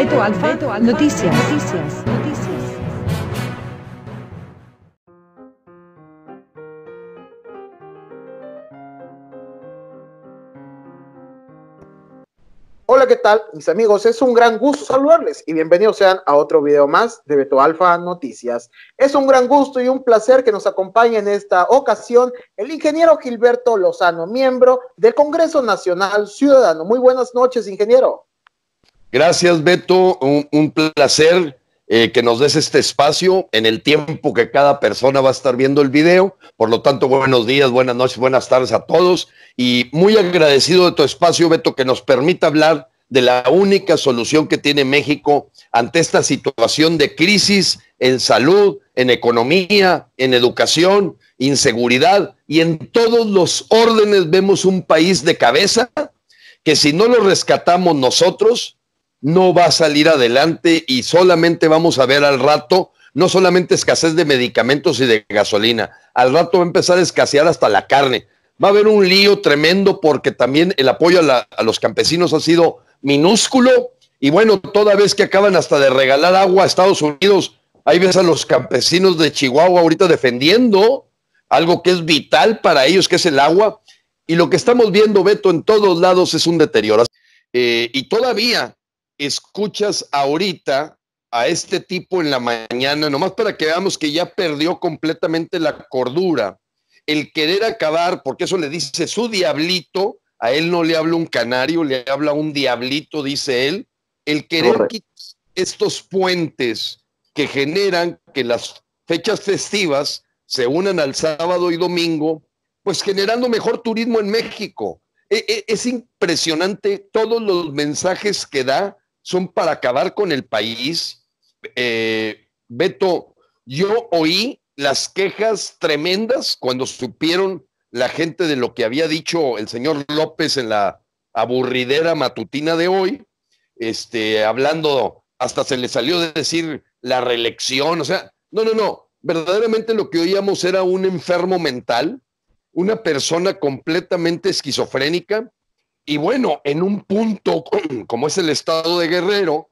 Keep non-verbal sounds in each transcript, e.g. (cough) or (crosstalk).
Beto Alfa, Noticias. Hola, ¿qué tal? Mis amigos, es un gran gusto saludarles y bienvenidos sean a otro video más de Beto Alfa Noticias. Es un gran gusto y un placer que nos acompañe en esta ocasión el ingeniero Gilberto Lozano, miembro del Congreso Nacional Ciudadano. Muy buenas noches, ingeniero. Gracias, Beto. Un, placer eh, que nos des este espacio en el tiempo que cada persona va a estar viendo el video. Por lo tanto, buenos días, buenas noches, buenas tardes a todos. Y muy agradecido de tu espacio, Beto, que nos permita hablar de la única solución que tiene México ante esta situación de crisis en salud, en economía, en educación, inseguridad y en todos los órdenes vemos un país de cabeza que si no lo rescatamos nosotros, no va a salir adelante y solamente vamos a ver al rato no solamente escasez de medicamentos y de gasolina, al rato va a empezar a escasear hasta la carne. Va a haber un lío tremendo porque también el apoyo a, los campesinos ha sido minúsculo y bueno, toda vez que acaban hasta de regalar agua a Estados Unidos, ahí ves a los campesinos de Chihuahua ahorita defendiendo algo que es vital para ellos, que es el agua. Y lo que estamos viendo, Beto, en todos lados es un deterioro. Eh, y todavía escuchas ahorita a este tipo en la mañana, nomás para que veamos que ya perdió completamente la cordura, el querer acabar, porque eso le dice su diablito, a él no le habla un canario, le habla un diablito, dice él, el querer quitar estos puentes que generan que las fechas festivas se unan al sábado y domingo, pues generando mejor turismo en México. E, e, es impresionante todos los mensajes que da son para acabar con el país. Eh, Beto, yo oí las quejas tremendas cuando supieron la gente de lo que había dicho el señor López en la aburridera matutina de hoy, este, hablando, hasta se le salió de decir la reelección, o sea, no, no, no, verdaderamente lo que oíamos era un enfermo mental, una persona completamente esquizofrénica, y bueno, en un punto (clears throat) como es el estado de Guerrero,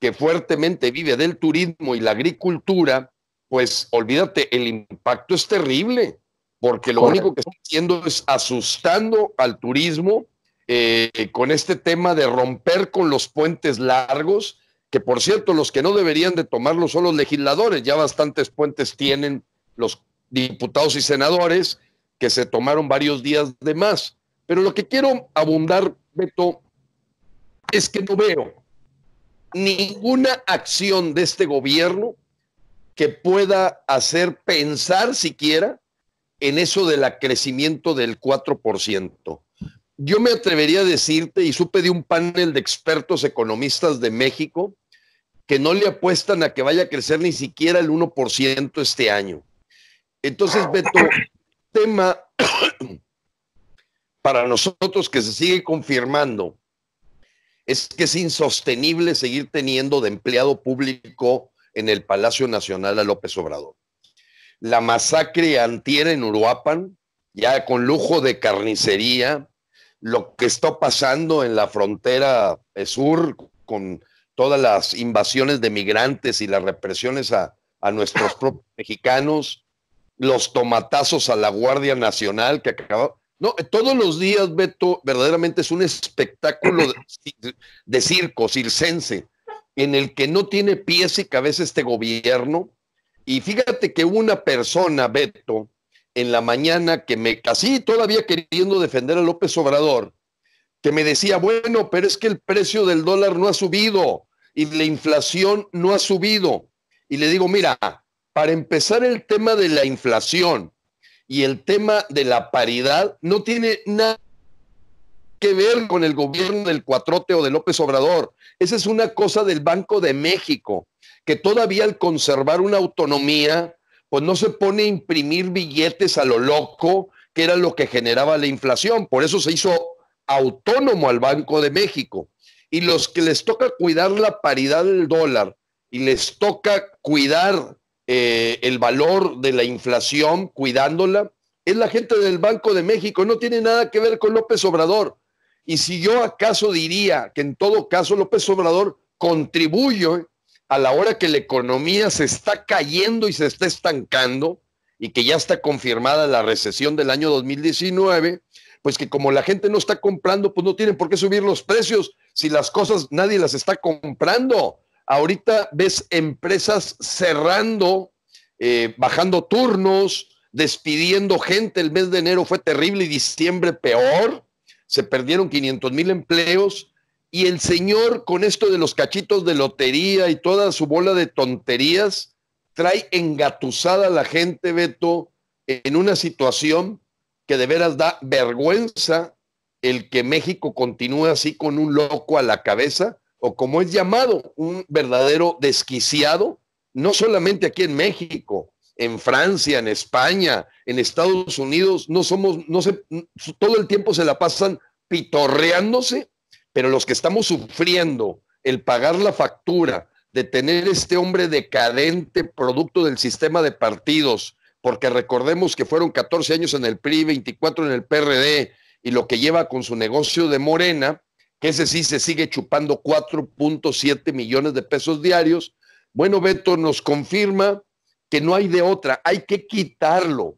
que fuertemente vive del turismo y la agricultura, pues olvídate, el impacto es terrible, porque lo único que está haciendo es asustando al turismo eh, con este tema de romper con los puentes largos, que por cierto, los que no deberían de tomarlo son los legisladores, ya bastantes puentes tienen los diputados y senadores que se tomaron varios días de más pero lo que quiero abundar, Beto, es que no veo ninguna acción de este gobierno que pueda hacer pensar siquiera en eso del crecimiento del 4%. Yo me atrevería a decirte, y supe de un panel de expertos economistas de México, que no le apuestan a que vaya a crecer ni siquiera el 1% este año. Entonces, Beto, (coughs) tema para nosotros que se sigue confirmando es que es insostenible seguir teniendo de empleado público en el Palacio Nacional a López Obrador. La masacre antiera en Uruapan, ya con lujo de carnicería, lo que está pasando en la frontera sur con todas las invasiones de migrantes y las represiones a, a nuestros propios mexicanos, los tomatazos a la Guardia Nacional que acabó. No, todos los días, Beto, verdaderamente es un espectáculo (clears throat) de, circo, circense, en el que no tiene pies y cabeza este gobierno. Y fíjate que una persona, Beto, en la mañana que me casi todavía queriendo defender a López Obrador, que me decía, bueno, pero es que el precio del dólar no ha subido y la inflación no ha subido. Y le digo, mira, para empezar el tema de la inflación, y el tema de la paridad no tiene nada que ver con el gobierno del Cuatrote o de López Obrador. Esa es una cosa del Banco de México, que todavía al conservar una autonomía, pues no se pone a imprimir billetes a lo loco, que era lo que generaba la inflación. Por eso se hizo autónomo al Banco de México. Y los que les toca cuidar la paridad del dólar y les toca cuidar eh, el valor de la inflación, cuidándola, es la gente del Banco de México, no tiene nada que ver con López Obrador. Y si yo acaso diría que en todo caso López Obrador contribuye a la hora que la economía se está cayendo y se está estancando y que ya está confirmada la recesión del año 2019, pues que como la gente no está comprando, pues no tienen por qué subir los precios si las cosas nadie las está comprando. Ahorita ves empresas cerrando, eh, bajando turnos, despidiendo gente. El mes de enero fue terrible y diciembre peor. Se perdieron 500 mil empleos. Y el señor, con esto de los cachitos de lotería y toda su bola de tonterías, trae engatusada a la gente, Beto, en una situación que de veras da vergüenza el que México continúe así con un loco a la cabeza o como es llamado, un verdadero desquiciado, no solamente aquí en México, en Francia, en España, en Estados Unidos, no somos, no se, todo el tiempo se la pasan pitorreándose, pero los que estamos sufriendo el pagar la factura de tener este hombre decadente producto del sistema de partidos, porque recordemos que fueron 14 años en el PRI, 24 en el PRD, y lo que lleva con su negocio de Morena, que ese sí se sigue chupando 4.7 millones de pesos diarios. Bueno, Beto nos confirma que no hay de otra, hay que quitarlo.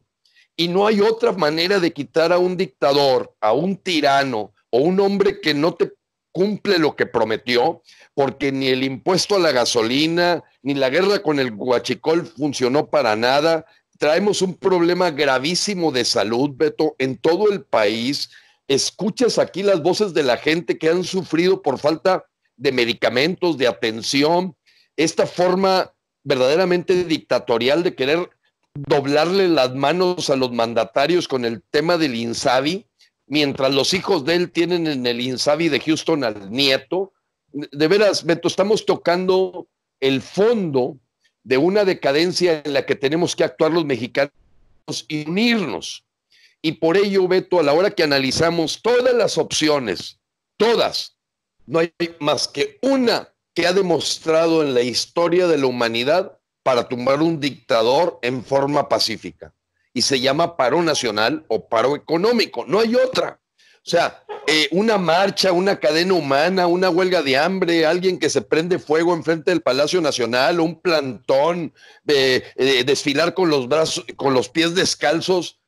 Y no hay otra manera de quitar a un dictador, a un tirano o un hombre que no te cumple lo que prometió, porque ni el impuesto a la gasolina, ni la guerra con el guachicol funcionó para nada. Traemos un problema gravísimo de salud, Beto, en todo el país escuchas aquí las voces de la gente que han sufrido por falta de medicamentos, de atención, esta forma verdaderamente dictatorial de querer doblarle las manos a los mandatarios con el tema del Insabi, mientras los hijos de él tienen en el Insabi de Houston al nieto. De veras, Beto, estamos tocando el fondo de una decadencia en la que tenemos que actuar los mexicanos y unirnos. Y por ello, Beto, a la hora que analizamos todas las opciones, todas, no hay más que una que ha demostrado en la historia de la humanidad para tumbar un dictador en forma pacífica. Y se llama paro nacional o paro económico. No hay otra. O sea, eh, una marcha, una cadena humana, una huelga de hambre, alguien que se prende fuego enfrente del Palacio Nacional, un plantón, eh, eh, desfilar con los brazos, con los pies descalzos,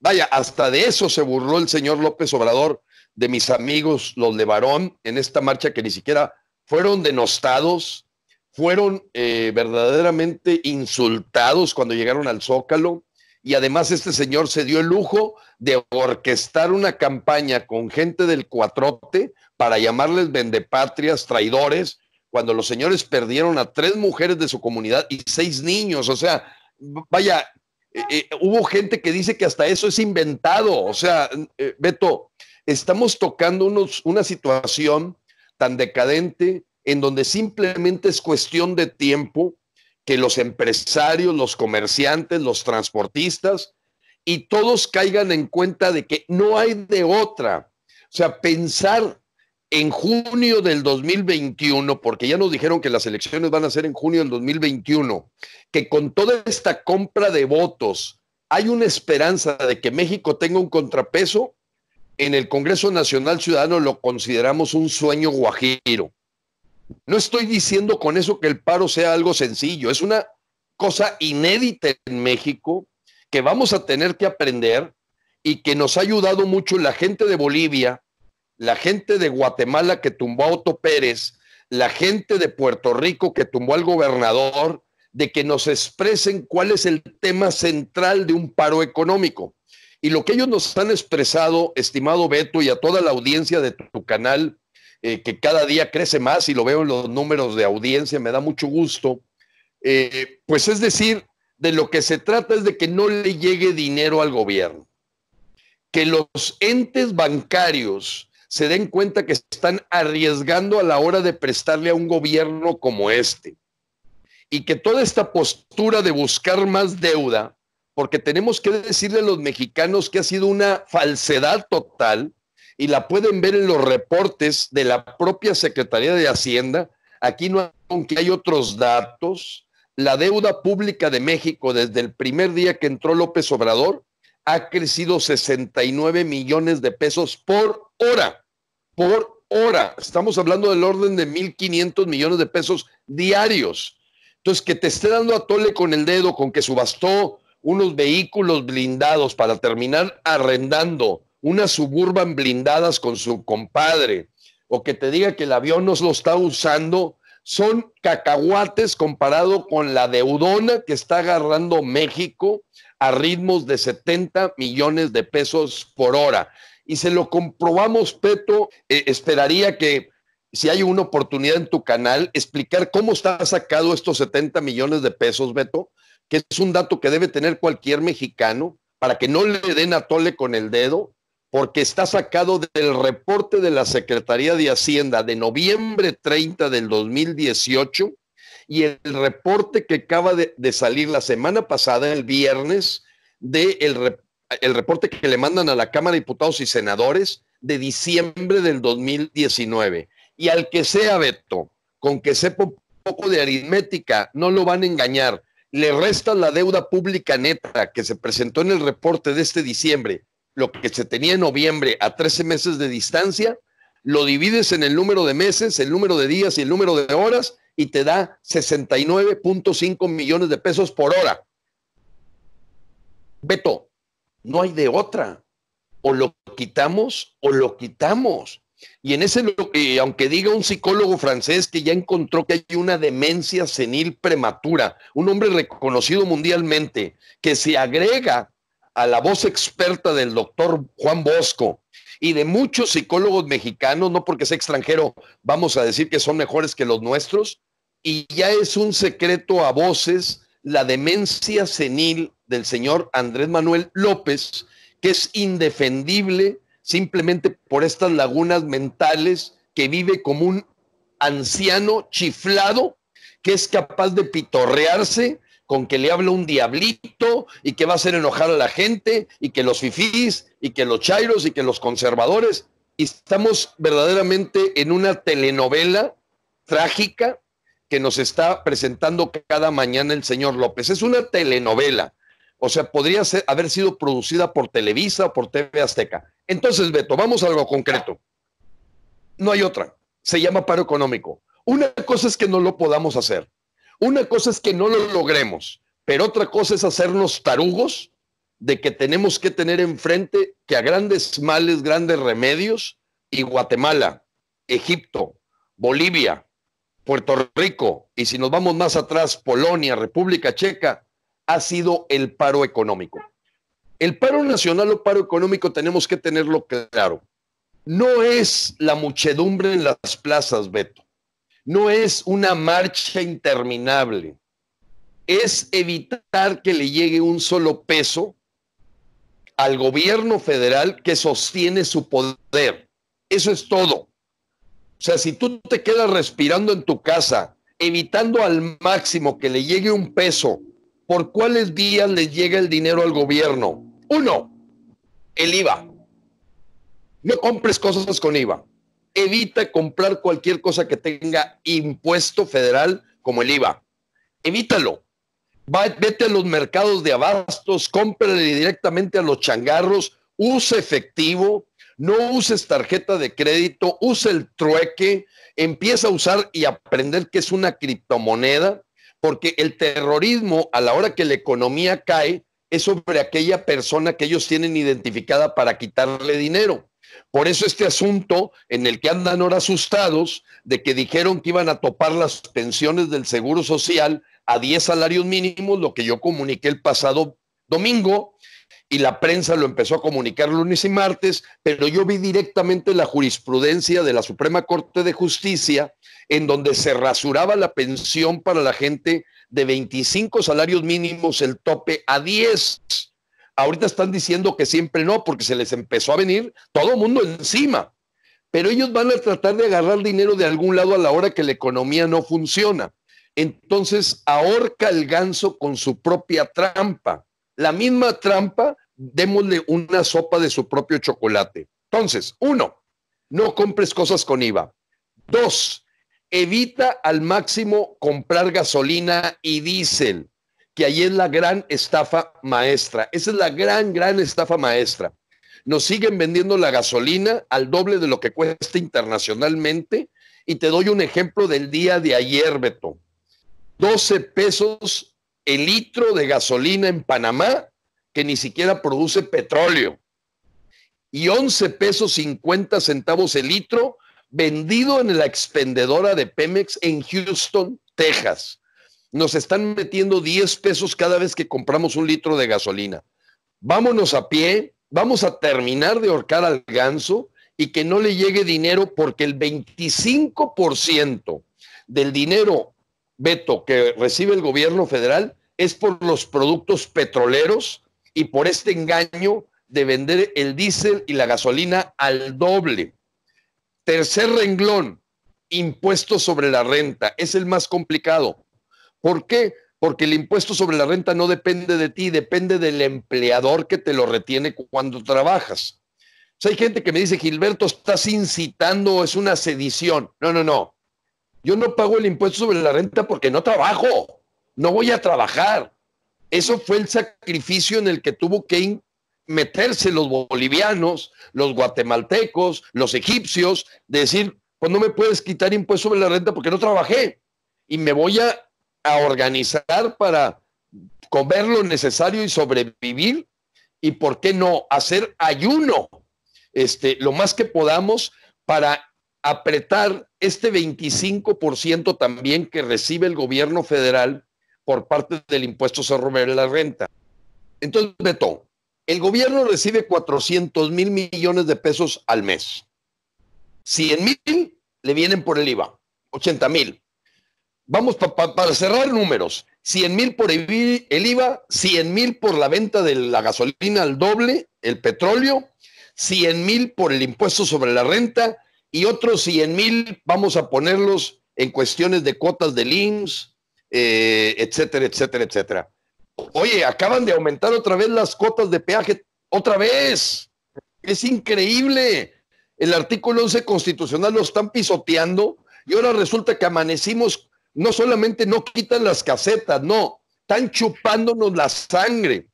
vaya, hasta de eso se burló el señor López Obrador de mis amigos los de Barón en esta marcha que ni siquiera fueron denostados, fueron eh, verdaderamente insultados cuando llegaron al Zócalo y además este señor se dio el lujo de orquestar una campaña con gente del cuatrote para llamarles vendepatrias, traidores, cuando los señores perdieron a tres mujeres de su comunidad y seis niños. O sea, vaya, eh, eh, hubo gente que dice que hasta eso es inventado. O sea, eh, Beto, estamos tocando una situación tan decadente en donde simplemente es cuestión de tiempo que los empresarios, los comerciantes, los transportistas y todos caigan en cuenta de que no hay de otra. O sea, pensar en junio del 2021, porque ya nos dijeron que las elecciones van a ser en junio del 2021, que con toda esta compra de votos hay una esperanza de que México tenga un contrapeso, en el Congreso Nacional Ciudadano lo consideramos un sueño guajiro. No estoy diciendo con eso que el paro sea algo sencillo, es una cosa inédita en México que vamos a tener que aprender y que nos ha ayudado mucho la gente de Bolivia, la gente de Guatemala que tumbó a Otto Pérez, la gente de Puerto Rico que tumbó al gobernador, de que nos expresen cuál es el tema central de un paro económico. Y lo que ellos nos han expresado, estimado Beto, y a toda la audiencia de tu canal, eh, que cada día crece más y lo veo en los números de audiencia, me da mucho gusto, eh, pues es decir, de lo que se trata es de que no le llegue dinero al gobierno, que los entes bancarios se den cuenta que están arriesgando a la hora de prestarle a un gobierno como este. Y que toda esta postura de buscar más deuda, porque tenemos que decirle a los mexicanos que ha sido una falsedad total, y la pueden ver en los reportes de la propia Secretaría de Hacienda, aquí no aunque hay otros datos, la deuda pública de México desde el primer día que entró López Obrador ha crecido 69 millones de pesos por hora, por hora. Estamos hablando del orden de 1.500 millones de pesos diarios. Entonces, que te esté dando a tole con el dedo, con que subastó unos vehículos blindados para terminar arrendando unas suburban blindadas con su compadre, o que te diga que el avión no lo está usando, son cacahuates comparado con la deudona que está agarrando México, a ritmos de 70 millones de pesos por hora. Y se lo comprobamos, Peto, eh, esperaría que si hay una oportunidad en tu canal, explicar cómo está sacado estos 70 millones de pesos, Beto, que es un dato que debe tener cualquier mexicano para que no le den a tole con el dedo, porque está sacado del reporte de la Secretaría de Hacienda de noviembre 30 del 2018 y el reporte que acaba de, salir la semana pasada, el viernes, de el, reporte que le mandan a la Cámara de Diputados y Senadores de diciembre del 2019. Y al que sea Beto, con que sepa un poco de aritmética, no lo van a engañar. Le resta la deuda pública neta que se presentó en el reporte de este diciembre, lo que se tenía en noviembre a 13 meses de distancia, lo divides en el número de meses, el número de días y el número de horas y te da 69.5 millones de pesos por hora. Beto, no hay de otra. O lo quitamos o lo quitamos. Y en ese, aunque diga un psicólogo francés que ya encontró que hay una demencia senil prematura, un hombre reconocido mundialmente, que se agrega a la voz experta del doctor Juan Bosco y de muchos psicólogos mexicanos, no porque sea extranjero, vamos a decir que son mejores que los nuestros, y ya es un secreto a voces la demencia senil del señor Andrés Manuel López, que es indefendible simplemente por estas lagunas mentales que vive como un anciano chiflado que es capaz de pitorrearse con que le habla un diablito y que va a hacer enojar a la gente y que los fifís y que los chairos y que los conservadores. Y estamos verdaderamente en una telenovela trágica que nos está presentando cada mañana el señor López. Es una telenovela. O sea, podría haber sido producida por Televisa o por TV Azteca. Entonces, Beto, vamos a algo concreto. No hay otra. Se llama paro económico. Una cosa es que no lo podamos hacer. Una cosa es que no lo logremos. Pero otra cosa es hacernos tarugos de que tenemos que tener enfrente que a grandes males, grandes remedios, y Guatemala, Egipto, Bolivia, Puerto Rico y si nos vamos más atrás, Polonia, República Checa, ha sido el paro económico. El paro nacional o paro económico tenemos que tenerlo claro. No es la muchedumbre en las plazas, Beto. No es una marcha interminable. Es evitar que le llegue un solo peso al gobierno federal que sostiene su poder. Eso es todo. O sea, si tú te quedas respirando en tu casa, evitando al máximo que le llegue un peso, ¿por cuáles días le llega el dinero al gobierno? Uno, el IVA. No compres cosas con IVA. Evita comprar cualquier cosa que tenga impuesto federal como el IVA. Evítalo. vete a los mercados de abastos, cómprale directamente a los changarros, usa efectivo, no uses tarjeta de crédito, usa el trueque, empieza a usar y aprender que es una criptomoneda, porque el terrorismo a la hora que la economía cae es sobre aquella persona que ellos tienen identificada para quitarle dinero. Por eso este asunto en el que andan ahora asustados de que dijeron que iban a topar las pensiones del Seguro Social a 10 salarios mínimos, lo que yo comuniqué el pasado domingo, y la prensa lo empezó a comunicar lunes y martes, pero yo vi directamente la jurisprudencia de la Suprema Corte de Justicia en donde se rasuraba la pensión para la gente de 25 salarios mínimos, el tope a 10. Ahorita están diciendo que siempre no, porque se les empezó a venir todo el mundo encima. Pero ellos van a tratar de agarrar dinero de algún lado a la hora que la economía no funciona. Entonces ahorca el ganso con su propia trampa la misma trampa, démosle una sopa de su propio chocolate. Entonces, uno, no compres cosas con IVA. Dos, evita al máximo comprar gasolina y diésel, que ahí es la gran estafa maestra. Esa es la gran, gran estafa maestra. Nos siguen vendiendo la gasolina al doble de lo que cuesta internacionalmente. Y te doy un ejemplo del día de ayer, Beto. 12 pesos el litro de gasolina en Panamá, que ni siquiera produce petróleo, y 11 pesos 50 centavos el litro vendido en la expendedora de Pemex en Houston, Texas. Nos están metiendo 10 pesos cada vez que compramos un litro de gasolina. Vámonos a pie, vamos a terminar de ahorcar al ganso y que no le llegue dinero porque el 25% del dinero veto que recibe el gobierno federal es por los productos petroleros y por este engaño de vender el diésel y la gasolina al doble. Tercer renglón, impuesto sobre la renta. Es el más complicado. ¿Por qué? Porque el impuesto sobre la renta no depende de ti, depende del empleador que te lo retiene cuando trabajas. hay gente que me dice, Gilberto, estás incitando, es una sedición. No, no, no. Yo no pago el impuesto sobre la renta porque no trabajo, no voy a trabajar. Eso fue el sacrificio en el que tuvo que meterse los bolivianos, los guatemaltecos, los egipcios, decir, pues no me puedes quitar impuesto sobre la renta porque no trabajé y me voy a, a organizar para comer lo necesario y sobrevivir y por qué no hacer ayuno este, lo más que podamos para apretar este 25% también que recibe el gobierno federal por parte del impuesto sobre la renta. Entonces, Beto, el gobierno recibe 400 mil millones de pesos al mes. 100 mil le vienen por el IVA, 80 mil. Vamos para cerrar números. 100 mil por el IVA, 100 mil por la venta de la gasolina al doble, el petróleo, 100 mil por el impuesto sobre la renta, y otros 100 mil vamos a ponerlos en cuestiones de cuotas de IMSS, eh, etcétera, etcétera, etcétera. Oye, acaban de aumentar otra vez las cuotas de peaje, otra vez. Es increíble. El artículo 11 constitucional lo están pisoteando y ahora resulta que amanecimos, no solamente no quitan las casetas, no, están chupándonos la sangre.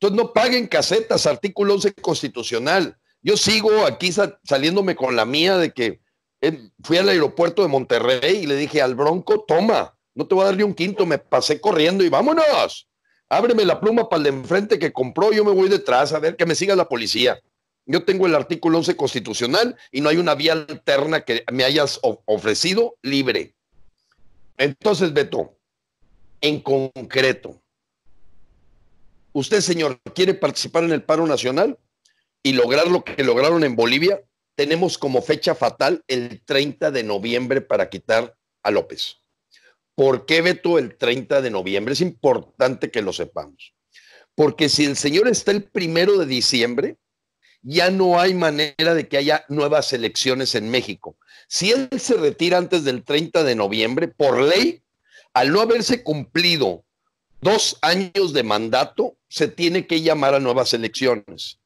Entonces no paguen casetas, artículo 11 constitucional. Yo sigo aquí saliéndome con la mía de que eh, fui al aeropuerto de Monterrey y le dije al Bronco, toma, no te voy a dar ni un quinto, me pasé corriendo y vámonos. Ábreme la pluma para el de enfrente que compró, yo me voy detrás a ver que me siga la policía. Yo tengo el artículo 11 constitucional y no hay una vía alterna que me hayas ofrecido libre. Entonces, Beto, en concreto, ¿usted, señor, quiere participar en el paro nacional? y lograr lo que lograron en Bolivia, tenemos como fecha fatal el 30 de noviembre para quitar a López. ¿Por qué veto el 30 de noviembre? Es importante que lo sepamos. Porque si el señor está el primero de diciembre, ya no hay manera de que haya nuevas elecciones en México. Si él se retira antes del 30 de noviembre, por ley, al no haberse cumplido dos años de mandato, se tiene que llamar a nuevas elecciones.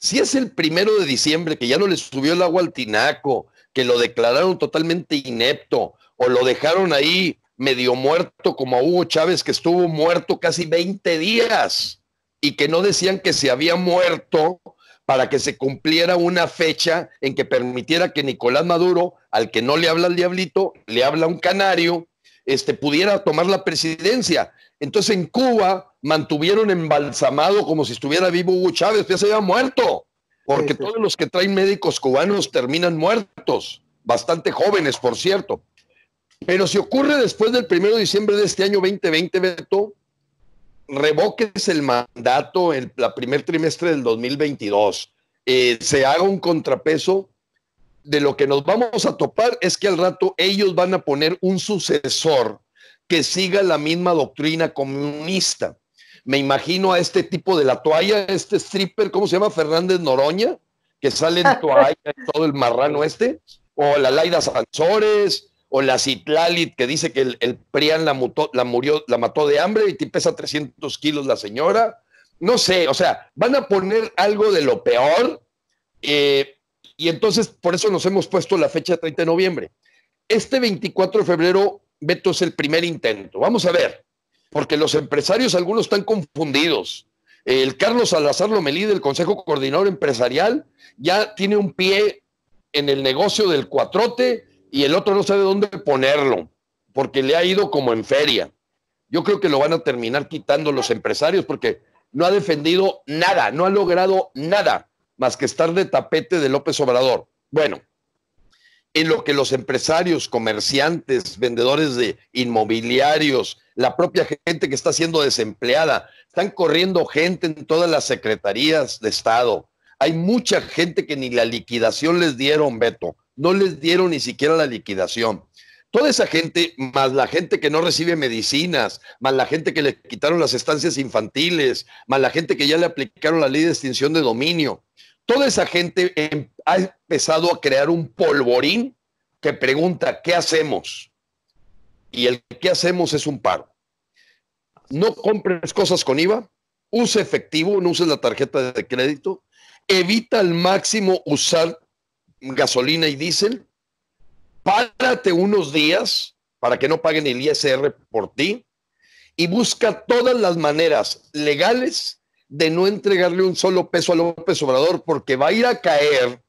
Si es el primero de diciembre que ya no le subió el agua al tinaco, que lo declararon totalmente inepto o lo dejaron ahí medio muerto como a Hugo Chávez que estuvo muerto casi 20 días y que no decían que se había muerto para que se cumpliera una fecha en que permitiera que Nicolás Maduro, al que no le habla el diablito, le habla un canario, este pudiera tomar la presidencia. Entonces en Cuba mantuvieron embalsamado como si estuviera vivo Hugo Chávez, ya se había muerto, porque todos los que traen médicos cubanos terminan muertos, bastante jóvenes, por cierto. Pero si ocurre después del 1 de diciembre de este año 2020, Beto, revoques el mandato en el primer trimestre del 2022, eh, se haga un contrapeso de lo que nos vamos a topar es que al rato ellos van a poner un sucesor que siga la misma doctrina comunista. Me imagino a este tipo de la toalla, este stripper, ¿cómo se llama? Fernández Noroña, que sale en (laughs) toalla todo el marrano este, o la Laida Sansores, o la Citlalit, que dice que el, Prian la, la, murió, la mató de hambre y te pesa 300 kilos la señora. No sé, o sea, van a poner algo de lo peor eh, y entonces por eso nos hemos puesto la fecha 30 de noviembre. Este 24 de febrero Beto, es el primer intento. Vamos a ver, porque los empresarios algunos están confundidos. El Carlos Salazar Lomelí del Consejo Coordinador Empresarial ya tiene un pie en el negocio del cuatrote y el otro no sabe dónde ponerlo, porque le ha ido como en feria. Yo creo que lo van a terminar quitando los empresarios porque no ha defendido nada, no ha logrado nada más que estar de tapete de López Obrador. Bueno, en lo que los empresarios, comerciantes, vendedores de inmobiliarios, la propia gente que está siendo desempleada, están corriendo gente en todas las secretarías de Estado. Hay mucha gente que ni la liquidación les dieron, Beto. No les dieron ni siquiera la liquidación. Toda esa gente, más la gente que no recibe medicinas, más la gente que le quitaron las estancias infantiles, más la gente que ya le aplicaron la ley de extinción de dominio, Toda esa gente em, ha empezado a crear un polvorín que pregunta, ¿qué hacemos? Y el qué hacemos es un paro. No compres cosas con IVA, use efectivo, no uses la tarjeta de crédito, evita al máximo usar gasolina y diésel, párate unos días para que no paguen el ISR por ti y busca todas las maneras legales de no entregarle un solo peso a López Obrador porque va a ir a caer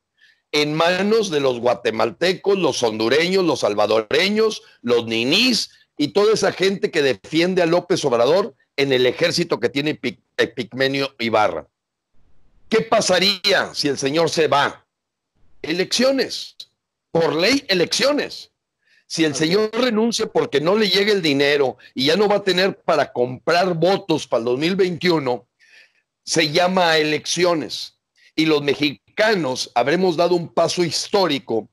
en manos de los guatemaltecos, los hondureños, los salvadoreños, los ninis y toda esa gente que defiende a López Obrador en el ejército que tiene Picmenio eh, Ibarra. ¿Qué pasaría si el señor se va? Elecciones. Por ley, elecciones. Si el señor renuncia porque no le llega el dinero y ya no va a tener para comprar votos para el 2021, se llama elecciones y los mexicanos habremos dado un paso histórico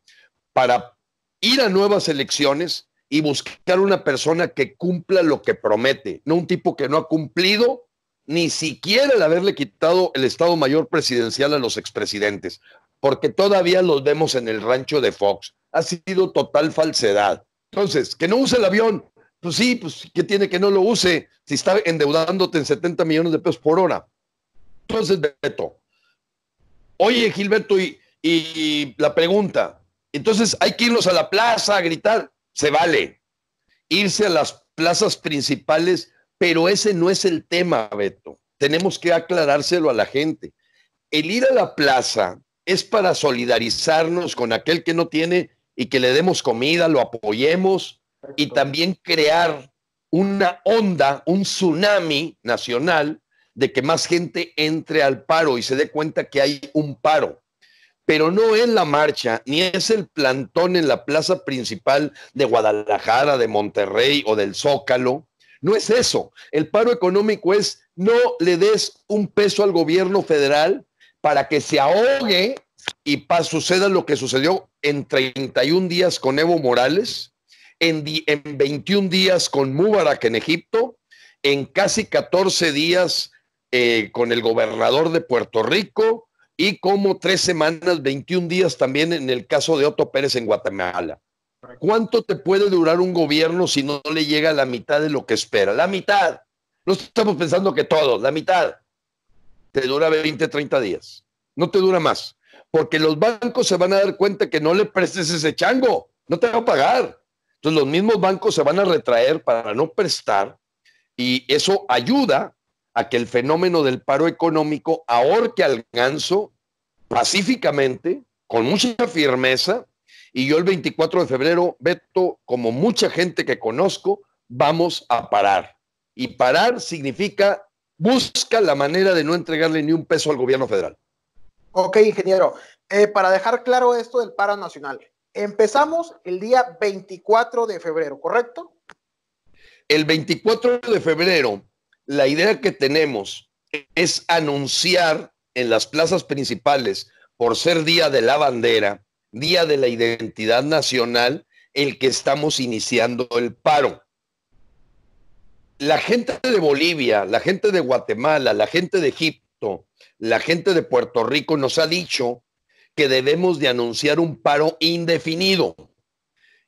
para ir a nuevas elecciones y buscar una persona que cumpla lo que promete, no un tipo que no ha cumplido ni siquiera el haberle quitado el Estado Mayor Presidencial a los expresidentes, porque todavía los vemos en el rancho de Fox. Ha sido total falsedad. Entonces, que no use el avión, pues sí, pues ¿qué tiene que no lo use si está endeudándote en 70 millones de pesos por hora? entonces, Beto, oye, Gilberto, y, la pregunta, entonces hay que irnos a la plaza a gritar, se vale, irse a las plazas principales, pero ese no es el tema, Beto. Tenemos que aclarárselo a la gente. El ir a la plaza es para solidarizarnos con aquel que no tiene y que le demos comida, lo apoyemos y también crear una onda, un tsunami nacional de que más gente entre al paro y se dé cuenta que hay un paro. Pero no es la marcha, ni es el plantón en la plaza principal de Guadalajara, de Monterrey o del Zócalo. No es eso. El paro económico es no le des un peso al gobierno federal para que se ahogue y suceda lo que sucedió en 31 días con Evo Morales, en, en 21 días con Mubarak en Egipto, en casi 14 días eh, con el gobernador de Puerto Rico y como tres semanas, 21 días también en el caso de Otto Pérez en Guatemala. ¿Cuánto te puede durar un gobierno si no le llega la mitad de lo que espera? La mitad. No estamos pensando que todo, la mitad. Te dura 20, 30 días. No te dura más. Porque los bancos se van a dar cuenta que no le prestes ese chango. No te va a pagar. Entonces los mismos bancos se van a retraer para no prestar y eso ayuda a que el fenómeno del paro económico ahorque que ganso pacíficamente, con mucha firmeza, y yo el 24 de febrero, Beto, como mucha gente que conozco, vamos a parar. Y parar significa busca la manera de no entregarle ni un peso al gobierno federal. Ok, ingeniero. Eh, para dejar claro esto del paro nacional, empezamos el día 24 de febrero, ¿correcto? El 24 de febrero la idea que tenemos es anunciar en las plazas principales, por ser Día de la Bandera, Día de la Identidad Nacional, el que estamos iniciando el paro. La gente de Bolivia, la gente de Guatemala, la gente de Egipto, la gente de Puerto Rico nos ha dicho que debemos de anunciar un paro indefinido.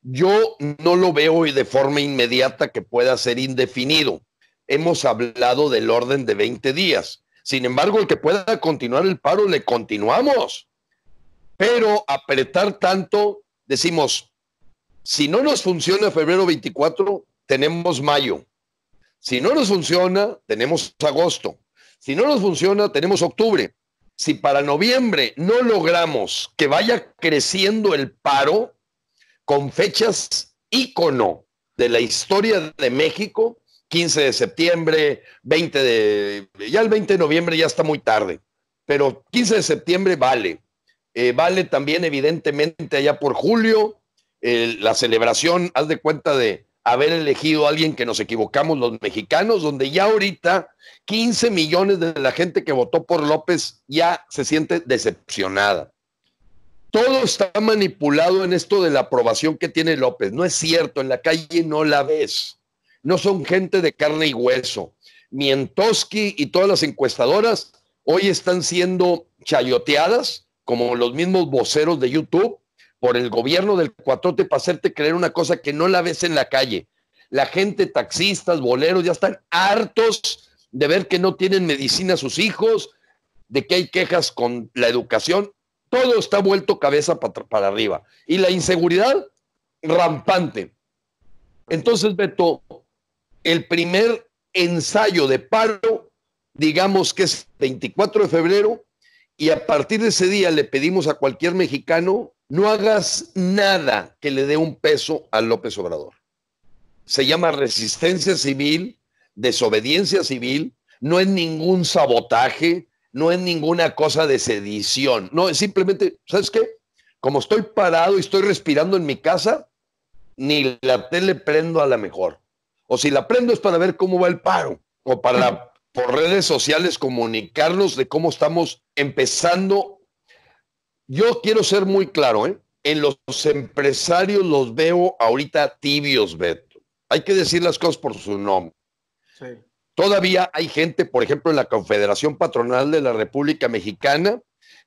Yo no lo veo de forma inmediata que pueda ser indefinido hemos hablado del orden de 20 días. Sin embargo, el que pueda continuar el paro, le continuamos. Pero apretar tanto, decimos, si no nos funciona febrero 24, tenemos mayo. Si no nos funciona, tenemos agosto. Si no nos funciona, tenemos octubre. Si para noviembre no logramos que vaya creciendo el paro con fechas ícono de la historia de México, 15 de septiembre, 20 de... Ya el 20 de noviembre ya está muy tarde, pero 15 de septiembre vale. Eh, vale también evidentemente allá por julio la celebración, haz de cuenta de haber elegido a alguien que nos equivocamos los mexicanos, donde ya ahorita 15 millones de la gente que votó por López ya se siente decepcionada. Todo está manipulado en esto de la aprobación que tiene López. No es cierto, en la calle no la ves no son gente de carne y hueso. Mientoski y todas las encuestadoras hoy están siendo chayoteadas, como los mismos voceros de YouTube, por el gobierno del Cuatrote, para hacerte creer una cosa que no la ves en la calle. La gente, taxistas, boleros, ya están hartos de ver que no tienen medicina a sus hijos, de que hay quejas con la educación. Todo está vuelto cabeza para arriba. Y la inseguridad rampante. Entonces, Beto, el primer ensayo de paro, digamos que es 24 de febrero, y a partir de ese día le pedimos a cualquier mexicano, no hagas nada que le dé un peso a López Obrador. Se llama resistencia civil, desobediencia civil, no es ningún sabotaje, no es ninguna cosa de sedición, no, es simplemente, ¿sabes qué? Como estoy parado y estoy respirando en mi casa, ni la tele prendo a la mejor o si la prendo es para ver cómo va el paro, o para por redes sociales comunicarnos de cómo estamos empezando. Yo quiero ser muy claro, ¿eh? en los empresarios los veo ahorita tibios, Beto. Hay que decir las cosas por su nombre. Sí. Todavía hay gente, por ejemplo, en la Confederación Patronal de la República Mexicana,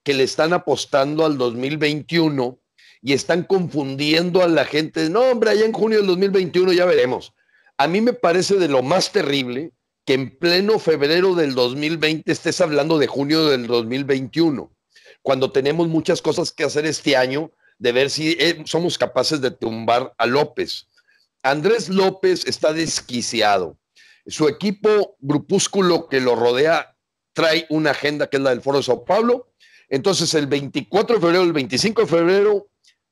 que le están apostando al 2021 y están confundiendo a la gente. No, hombre, allá en junio del 2021 ya veremos. A mí me parece de lo más terrible que en pleno febrero del 2020 estés hablando de junio del 2021, cuando tenemos muchas cosas que hacer este año de ver si eh, somos capaces de tumbar a López. Andrés López está desquiciado. Su equipo grupúsculo que lo rodea trae una agenda que es la del Foro de Sao Paulo. Entonces el 24 de febrero, el 25 de febrero,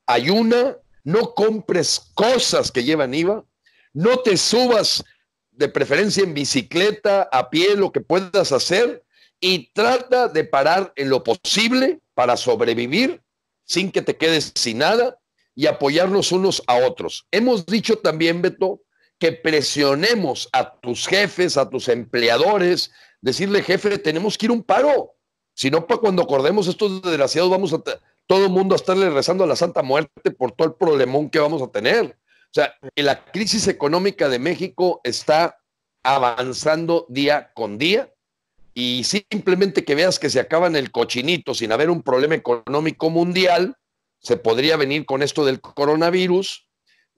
ayuna, no compres cosas que llevan IVA, no te subas de preferencia en bicicleta, a pie, lo que puedas hacer, y trata de parar en lo posible para sobrevivir sin que te quedes sin nada y apoyarnos unos a otros. Hemos dicho también, Beto, que presionemos a tus jefes, a tus empleadores, decirle, jefe, tenemos que ir un paro. Si no, para cuando acordemos estos desgraciados, vamos a todo el mundo a estarle rezando a la Santa Muerte por todo el problemón que vamos a tener. O sea, la crisis económica de México está avanzando día con día y simplemente que veas que se acaban el cochinito sin haber un problema económico mundial, se podría venir con esto del coronavirus,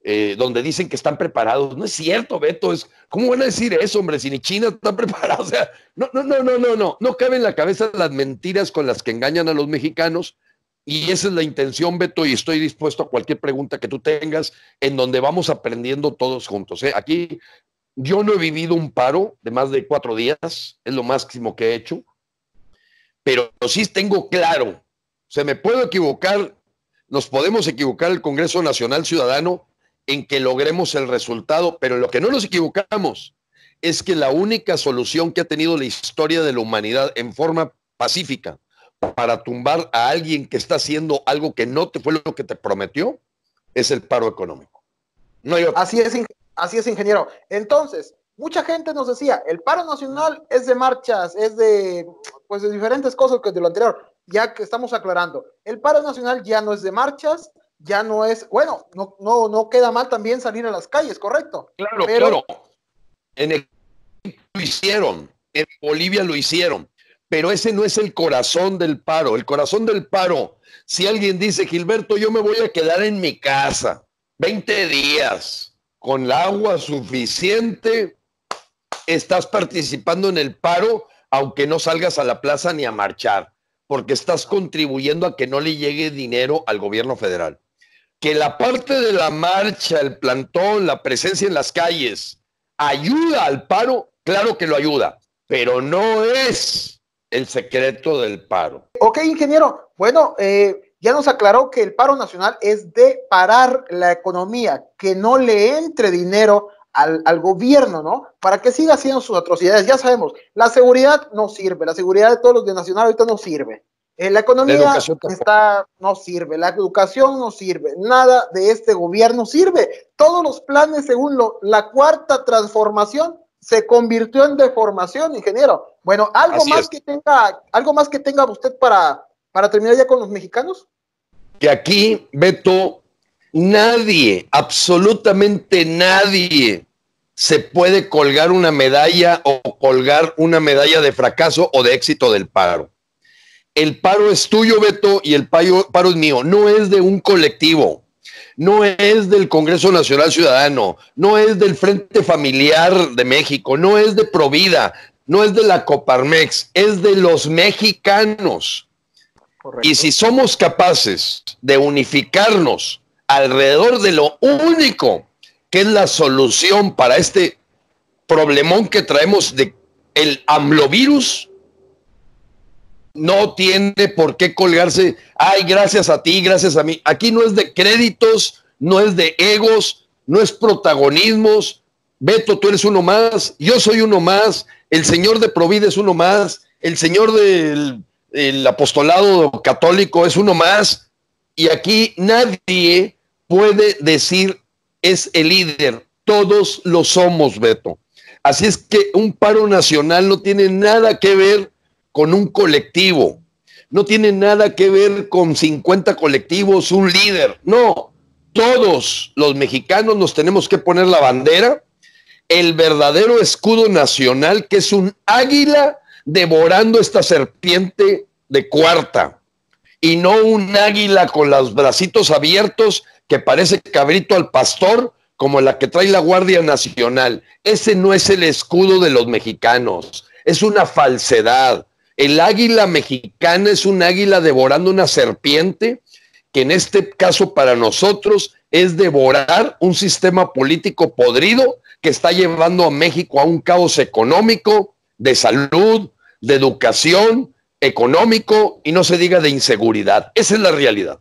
eh, donde dicen que están preparados. No es cierto, Beto, es, ¿cómo van a decir eso, hombre? Si ni China está preparada, o sea, no, no, no, no, no, no, no cabe en la cabeza las mentiras con las que engañan a los mexicanos y esa es la intención, Beto, y estoy dispuesto a cualquier pregunta que tú tengas, en donde vamos aprendiendo todos juntos. ¿eh? Aquí yo no he vivido un paro de más de cuatro días, es lo máximo que he hecho, pero sí tengo claro, se me puedo equivocar, nos podemos equivocar el Congreso Nacional Ciudadano en que logremos el resultado, pero lo que no nos equivocamos es que la única solución que ha tenido la historia de la humanidad en forma pacífica para tumbar a alguien que está haciendo algo que no te fue lo que te prometió es el paro económico. No así, es, así es, ingeniero. Entonces, mucha gente nos decía, el paro nacional es de marchas, es de, pues, de diferentes cosas que de lo anterior, ya que estamos aclarando. El paro nacional ya no es de marchas, ya no es, bueno, no, no, no queda mal también salir a las calles, ¿correcto? Claro, claro. En el lo hicieron, en Bolivia lo hicieron pero ese no es el corazón del paro. El corazón del paro, si alguien dice, Gilberto, yo me voy a quedar en mi casa 20 días con el agua suficiente, estás participando en el paro, aunque no salgas a la plaza ni a marchar, porque estás contribuyendo a que no le llegue dinero al gobierno federal. Que la parte de la marcha, el plantón, la presencia en las calles, ayuda al paro, claro que lo ayuda, pero no es el secreto del paro. Ok, ingeniero. Bueno, eh, ya nos aclaró que el paro nacional es de parar la economía, que no le entre dinero al, al, gobierno, ¿no? Para que siga haciendo sus atrocidades. Ya sabemos, la seguridad no sirve, la seguridad de todos los de Nacional ahorita no sirve. Eh, la economía no sirve, la educación no sirve, nada de este gobierno sirve. Todos los planes, según la cuarta transformación, se convirtió en deformación, ingeniero. Bueno, ¿algo más, que tenga, ¿algo más que tenga usted para, para terminar ya con los mexicanos? Que aquí, Beto, nadie, absolutamente nadie se puede colgar una medalla o colgar una medalla de fracaso o de éxito del paro. El paro es tuyo, Beto, y el paro, paro es mío. No es de un colectivo no es del Congreso Nacional Ciudadano, no es del Frente Familiar de México, no es de Provida, no es de la Coparmex, es de los mexicanos. Y si somos capaces de unificarnos alrededor de lo único que es la solución para este problemón que traemos de el amlovirus, no tiene por qué colgarse, ay, gracias a ti, gracias a mí. Aquí no es de créditos, no es de egos, no es protagonismos, Beto, tú eres uno más, yo soy uno más, el Señor de Provide es uno más, el Señor del apostolado católico es uno más, y aquí nadie puede decir es el líder, todos lo somos, Beto. Así es que un paro nacional no tiene nada que ver con un colectivo, no tiene nada que ver con 50 colectivos, un líder, no, todos los mexicanos nos tenemos que poner la bandera el verdadero escudo nacional, que es un águila devorando esta serpiente de cuarta, y no un águila con los bracitos abiertos que parece cabrito al pastor, como la que trae la Guardia Nacional. Ese no es el escudo de los mexicanos, es una falsedad. El águila mexicana es un águila devorando una serpiente, que en este caso para nosotros es devorar un sistema político podrido que está llevando a México a un caos económico, de salud, de educación, económico y no se diga de inseguridad. Esa es la realidad.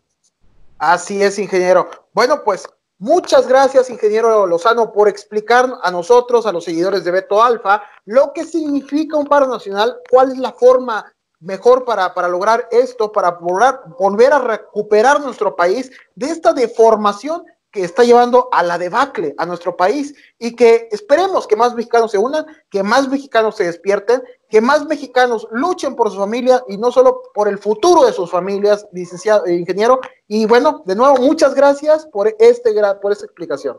Así es, ingeniero. Bueno, pues muchas gracias, ingeniero Lozano, por explicar a nosotros, a los seguidores de Beto Alfa, lo que significa un paro nacional, cuál es la forma mejor para, lograr esto, para volver a recuperar nuestro país de esta deformación que está llevando a la debacle a nuestro país y que esperemos que más mexicanos se unan, que más mexicanos se despierten, que más mexicanos luchen por su familia, y no solo por el futuro de sus familias, licenciado eh, ingeniero. Y bueno, de nuevo, muchas gracias por, este, por esta explicación.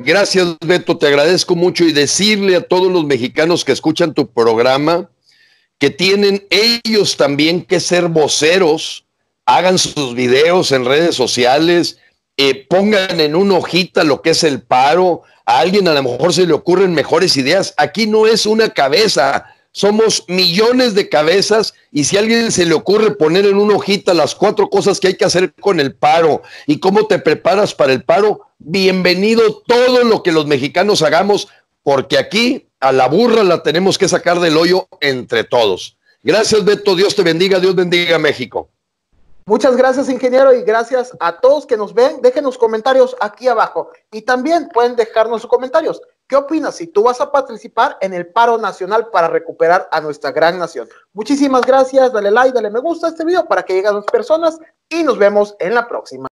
Gracias, Beto, te agradezco mucho y decirle a todos los mexicanos que escuchan tu programa que tienen ellos también que ser voceros, hagan sus videos en redes sociales, eh, pongan en una hojita lo que es el paro, a alguien a lo mejor se le ocurren mejores ideas. Aquí no es una cabeza, somos millones de cabezas y si a alguien se le ocurre poner en una hojita las cuatro cosas que hay que hacer con el paro y cómo te preparas para el paro, bienvenido todo lo que los mexicanos hagamos, porque aquí a la burra la tenemos que sacar del hoyo entre todos. Gracias Beto, Dios te bendiga, Dios bendiga a México. Muchas gracias, ingeniero, y gracias a todos que nos ven. Déjenos comentarios aquí abajo y también pueden dejarnos sus comentarios. ¿Qué opinas si tú vas a participar en el paro nacional para recuperar a nuestra gran nación? Muchísimas gracias, dale like, dale me gusta a este video para que lleguen a más personas y nos vemos en la próxima.